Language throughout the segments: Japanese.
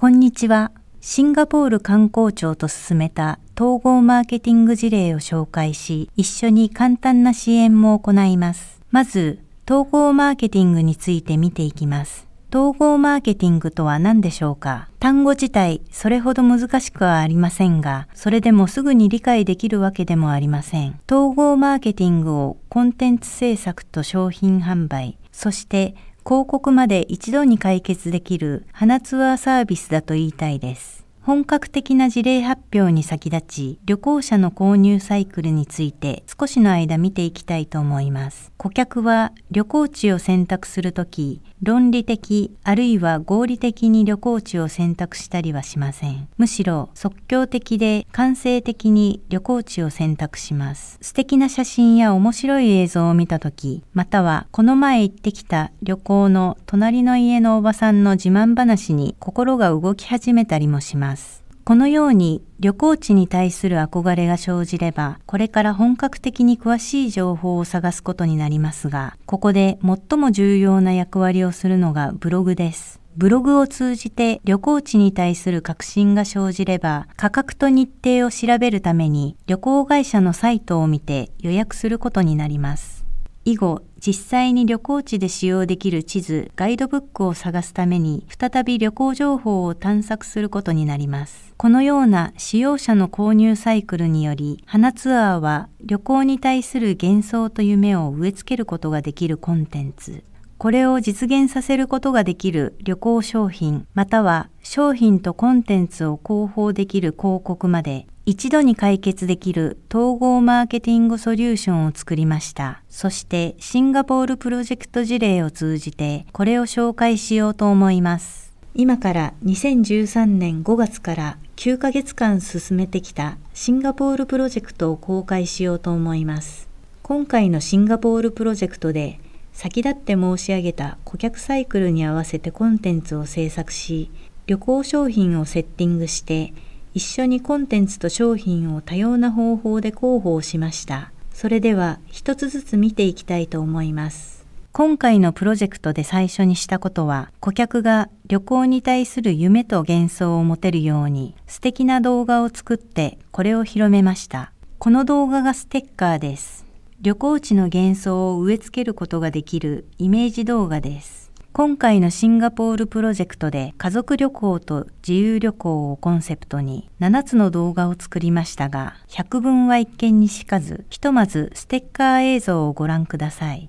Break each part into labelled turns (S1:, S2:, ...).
S1: こんにちは。シンガポール観光庁と進めた統合マーケティング事例を紹介し、一緒に簡単な支援も行います。まず、統合マーケティングについて見ていきます。統合マーケティングとは何でしょうか単語自体、それほど難しくはありませんが、それでもすぐに理解できるわけでもありません。統合マーケティングをコンテンツ制作と商品販売、そして広告まで一度に解決できる花ツアーサービスだと言いたいです。本格的な事例発表に先立ち、旅行者の購入サイクルについて少しの間見ていきたいと思います。顧客は旅行地を選択するとき、論理的あるいは合理的に旅行地を選択したりはしません。むしろ即興的で感性的に旅行地を選択します。素敵な写真や面白い映像を見た時、またはこの前行ってきた旅行の隣の家のおばさんの自慢話に心が動き始めたりもします。このように旅行地に対する憧れが生じれば、これから本格的に詳しい情報を探すことになりますが、ここで最も重要な役割をするのがブログです。ブログを通じて旅行地に対する確信が生じれば、価格と日程を調べるために旅行会社のサイトを見て予約することになります。以後、実際に旅行地で使用できる地図、ガイドブックを探すために、再び旅行情報を探索することになります。このような使用者の購入サイクルにより、花ツアーは旅行に対する幻想と夢を植え付けることができるコンテンツ。これを実現させることができる旅行商品、または商品とコンテンツを広報できる広告まで一度に解決できる統合マーケティングソリューションを作りました。そしてシンガポールプロジェクト事例を通じてこれを紹介しようと思います。今から2013年5月から9ヶ月間進めてきたシンガポールプロジェクトを公開しようと思います。今回のシンガポールプロジェクトで先立って申し上げた顧客サイクルに合わせてコンテンツを制作し、旅行商品をセッティングして一緒にコンテンツと商品を多様な方法で広報しました。それでは一つずつ見ていきたいと思います。今回のプロジェクトで最初にしたことは、顧客が旅行に対する夢と幻想を持てるように素敵な動画を作ってこれを広めました。この動画がステッカーです。旅行地の幻想を植え付けることができるイメージ動画です。今回のシンガポールプロジェクトで家族旅行と自由旅行をコンセプトに7つの動画を作りましたが、百聞は一見にしかず、ひとまずステッカー映像をご覧ください。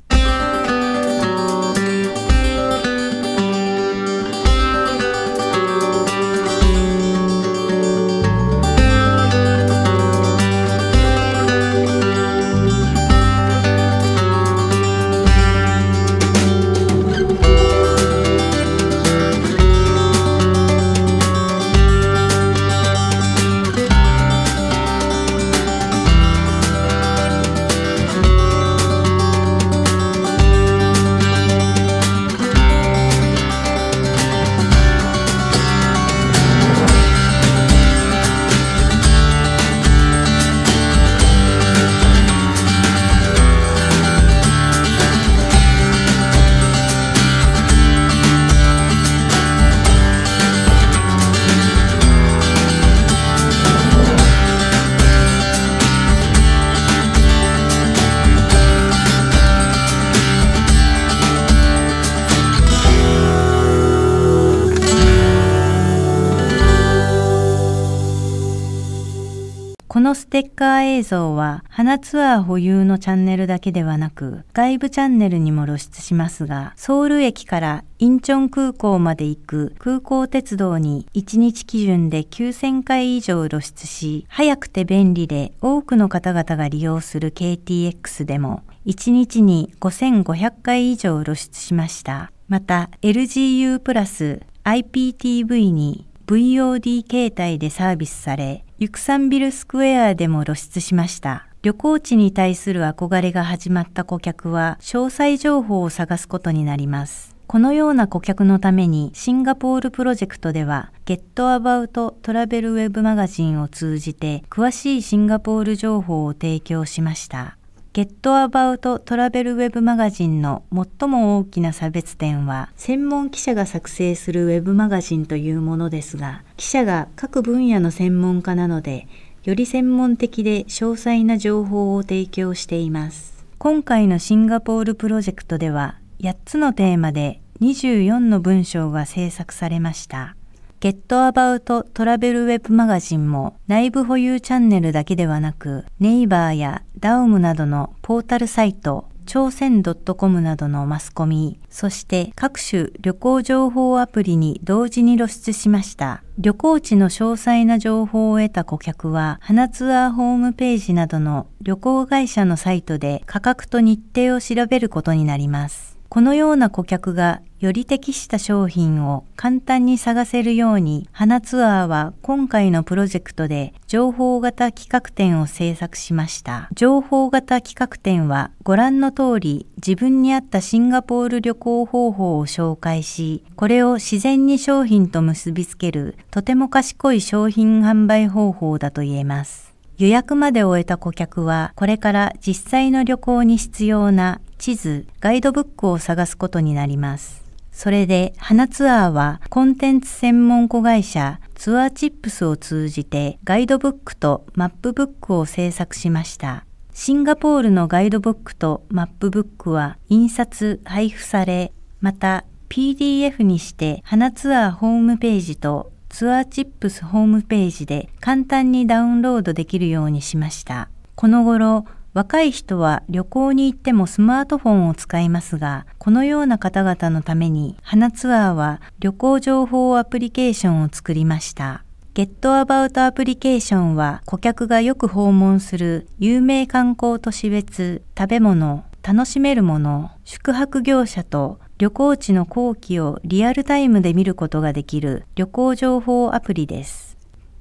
S1: のステッカー映像は、花ツアー保有のチャンネルだけではなく、外部チャンネルにも露出しますが、ソウル駅からインチョン空港まで行く空港鉄道に1日基準で9000回以上露出し、早くて便利で多くの方々が利用する KTX でも、1日に5500回以上露出しました。また、LGU プラス IPTV に VOD 形態でサービスされ、ユクサンビルスクエアでも露出しました。旅行地に対する憧れが始まった顧客は、詳細情報を探すことになります。このような顧客のためにシンガポールプロジェクトでは GetAbout トラベル Web マガジンを通じて詳しいシンガポール情報を提供しました。Get About ラベルウェブ Web マガジンの最も大きな差別点は、専門記者が作成するウェブマガジンというものですが、記者が各分野の専門家なので、より専門的で詳細な情報を提供しています。今回のシンガポールプロジェクトでは、8つのテーマで24の文章が制作されました。Get About Travel Web マガジンも内部保有チャンネルだけではなく、ネイバーやダウムなどのポータルサイト、朝鮮 .com などのマスコミ、そして各種旅行情報アプリに同時に露出しました。旅行地の詳細な情報を得た顧客は、花ツアーホームページなどの旅行会社のサイトで価格と日程を調べることになります。このような顧客がより適した商品を簡単に探せるように、花ツアーは今回のプロジェクトで情報型企画展を制作しました。情報型企画展はご覧の通り自分に合ったシンガポール旅行方法を紹介し、これを自然に商品と結びつけるとても賢い商品販売方法だと言えます。予約まで終えた顧客は、これから実際の旅行に必要な地図、ガイドブックを探すことになります。それで、花ツアーはコンテンツ専門子会社ツアーチップスを通じてガイドブックとマップブックを制作しました。シンガポールのガイドブックとマップブックは印刷、配布され、また PDF にして花ツアーホームページとツアーチップスホームページで簡単にダウンロードできるようにしました。この頃、若い人は旅行に行ってもスマートフォンを使いますが、このような方々のために、花ツアーは旅行情報アプリケーションを作りました。GetAbout アプリケーションは顧客がよく訪問する有名観光都市別、食べ物、楽しめるもの、宿泊業者と旅行地の後期をリアルタイムで見ることができる旅行情報アプリです。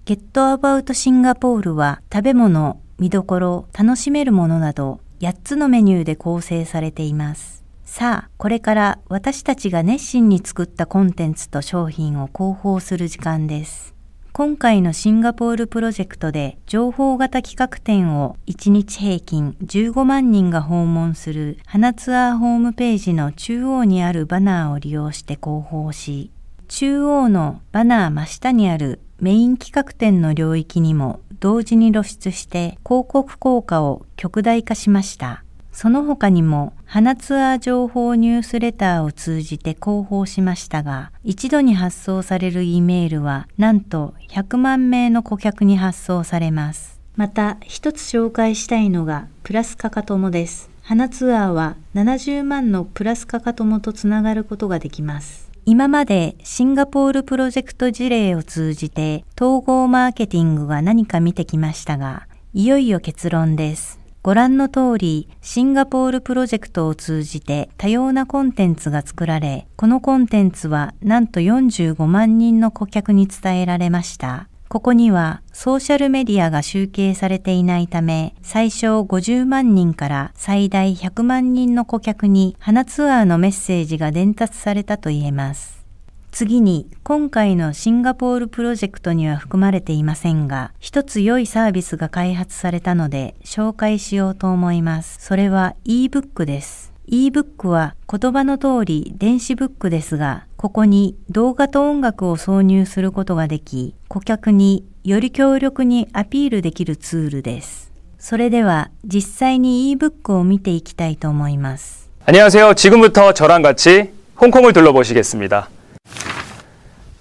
S1: GetAbout シンガポールは食べ物、見どころ、楽しめるものなど、8つのメニューで構成されています。さあ、これから私たちが熱心に作ったコンテンツと商品を広報する時間です。今回のシンガポールプロジェクトで情報型企画展を1日平均15万人が訪問する花ツアーホームページの中央にあるバナーを利用して広報し、中央のバナー真下にあるメイン企画展の領域にも同時に露出して広告効果を極大化しました。その他にも、花ツアー情報ニュースレターを通じて広報しましたが、一度に発送される E メールは、なんと100万名の顧客に発送されます。また、一つ紹介したいのが、プラスかかともです。花ツアーは70万のプラスかかともとつながることができます。今までシンガポールプロジェクト事例を通じて統合マーケティングは何か見てきましたが、いよいよ結論です。ご覧の通り、シンガポールプロジェクトを通じて多様なコンテンツが作られ、このコンテンツはなんと45万人の顧客に伝えられました。ここにはソーシャルメディアが集計されていないため、最小50万人から最大100万人の顧客に花ツアーのメッセージが伝達されたと言えます。次に、今回のシンガポールプロジェクトには含まれていませんが、一つ良いサービスが開発されたので紹介しようと思います。それは ebook です。ebook は言葉の通り電子ブックですが、ここに動画と音楽を挿入することができ、顧客により強力にアピールできるツールです。それでは実際に ebook を見ていきたいと思います。안녕하세요지금부터저랑같이홍콩을둘러보시겠습니다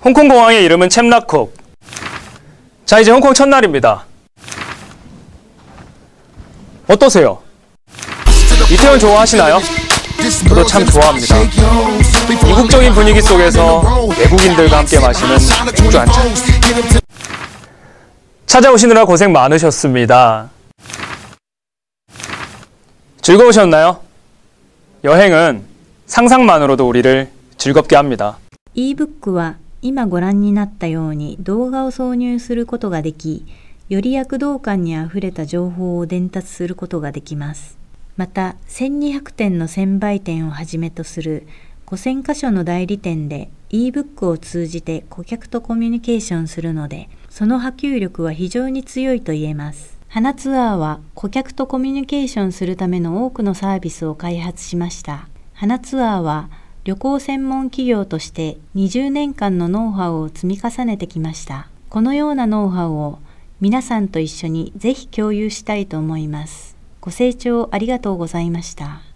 S1: 홍콩공항의이름은챔락콕자이제홍콩첫날입니다어떠세요이태원좋아하시나요 저도 참 좋아합니다. 이국적인 분위기 속에서 외국인들과 함께 마시는 맥주 한 잔. 찾아오시느라 고생 많으셨습니다. 즐거우셨나요? 여행은 상상만으로도 우리를 즐겁게 합니다. 이북 o o k s 今ご覧になったように動画を挿入することができ、より躍動感にあふれた情報を伝達することができます。また1200店の専売店をはじめとする5000カ所の代理店で ebook を通じて顧客とコミュニケーションするので、その波及力は非常に強いと言えます。花ツアーは顧客とコミュニケーションするための多くのサービスを開発しました。花ツアーは旅行専門企業として20年間のノウハウを積み重ねてきました。このようなノウハウを皆さんと一緒にぜひ共有したいと思います。ご清聴ありがとうございました。